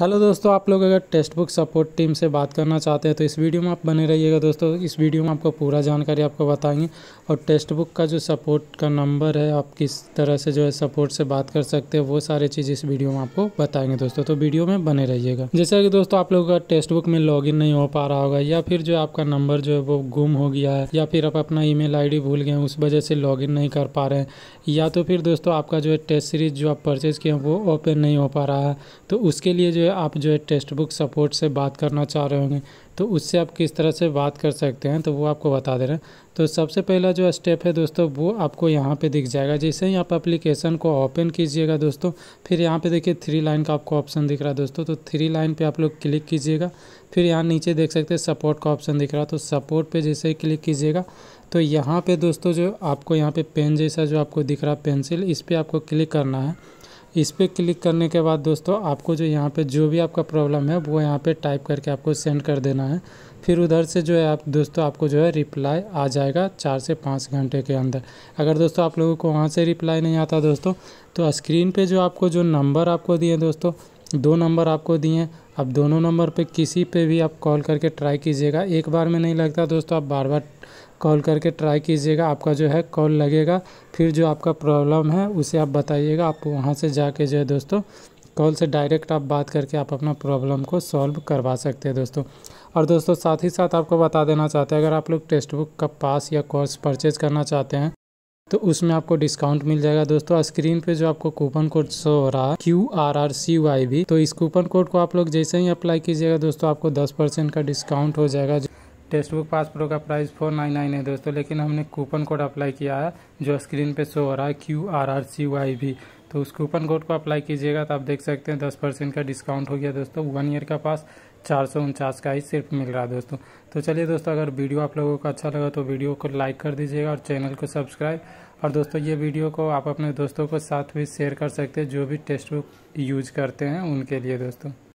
hello दोस्तों आप लोग अगर टेक्स्ट बुक सपोर्ट टीम से बात करना चाहते हैं तो इस वीडियो में आप बने रहिएगा दोस्तों इस वीडियो में आपको पूरा जानकारी आपको बताएंगे और टेक्स्ट बुक का जो सपोर्ट का नंबर है आप किस तरह से जो है सपोर्ट से बात कर सकते हैं वो सारे चीज़ इस वीडियो में आपको बताएंगे दोस्तों तो वीडियो में बने रहिएगा जैसा कि दोस्तों आप लोगों का टेक्स्ट बुक में लॉग नहीं हो पा रहा होगा या फिर जो आपका नंबर जो है वो गुम हो गया है या फिर आप अपना ई मेल भूल गए उस वजह से लॉग नहीं कर पा रहे हैं या तो फिर दोस्तों आपका जो है टेस्ट सीरीज जो आप परचेज़ किए हैं वो ओपन नहीं हो पा रहा है तो उसके लिए जो है आप जो है टेक्स्ट बुक सपोर्ट से बात करना चाह रहे होंगे तो उससे आप किस तरह से बात कर सकते हैं तो वो आपको बता दे रहे हैं तो सबसे पहला जो स्टेप है दोस्तों वो आपको यहाँ पे दिख जाएगा जैसे ही आप एप्लीकेशन को ओपन कीजिएगा दोस्तों फिर यहाँ पे देखिए थ्री लाइन का आपको ऑप्शन दिख रहा है दोस्तों तो थ्री लाइन पे आप लोग क्लिक कीजिएगा फिर यहाँ नीचे देख सकते हैं सपोर्ट का ऑप्शन दिख रहा है तो सपोर्ट पर जैसे ही क्लिक कीजिएगा तो यहाँ पर दोस्तों जो आपको यहाँ पर पेन जैसा जो आपको दिख रहा है पेंसिल इस पर आपको क्लिक करना है इस पर क्लिक करने के बाद दोस्तों आपको जो यहाँ पे जो भी आपका प्रॉब्लम है वो यहाँ पे टाइप करके आपको सेंड कर देना है फिर उधर से जो है आप दोस्तों आपको जो है रिप्लाई आ जाएगा चार से पाँच घंटे के अंदर अगर दोस्तों आप लोगों को वहाँ से रिप्लाई नहीं आता दोस्तों तो स्क्रीन पर जो आपको जो नंबर आपको दिए दोस्तों दो नंबर आपको दिए अब दोनों नंबर पे किसी पे भी आप कॉल करके ट्राई कीजिएगा एक बार में नहीं लगता दोस्तों आप बार बार कॉल करके ट्राई कीजिएगा आपका जो है कॉल लगेगा फिर जो आपका प्रॉब्लम है उसे आप बताइएगा आप वहाँ से जाके जो है दोस्तों कॉल से डायरेक्ट आप बात करके आप अपना प्रॉब्लम को सॉल्व करवा सकते हैं दोस्तों और दोस्तों साथ ही साथ आपको बता देना चाहते हैं अगर आप लोग टेक्स्ट बुक का पास या कोर्स परचेज करना चाहते हैं तो उसमें आपको डिस्काउंट मिल जाएगा दोस्तों स्क्रीन पे जो आपको कूपन कोड शो हो रहा है Q R R C Y B तो इस कूपन कोड को आप लोग जैसे ही अप्लाई कीजिएगा दोस्तों आपको दस परसेंट का डिस्काउंट हो जाएगा टेक्स्ट बुक पास प्रो का प्राइस फोर नाइन नाइन है दोस्तों लेकिन हमने कूपन कोड अप्लाई किया है जो स्क्रीन पे शो हो रहा है Q R R C Y B तो उस कूपन कोड को अप्लाई कीजिएगा तो आप देख सकते हैं दस परसेंट का डिस्काउंट हो गया दोस्तों वन ईयर का पास चार सौ उनचास का ही सिर्फ मिल रहा है दोस्तों तो चलिए दोस्तों अगर वीडियो आप लोगों को अच्छा लगा तो वीडियो को लाइक कर दीजिएगा और चैनल को सब्सक्राइब और दोस्तों ये वीडियो को आप अपने दोस्तों के साथ भी शेयर कर सकते हैं जो भी टेक्स्ट बुक यूज करते हैं उनके लिए दोस्तों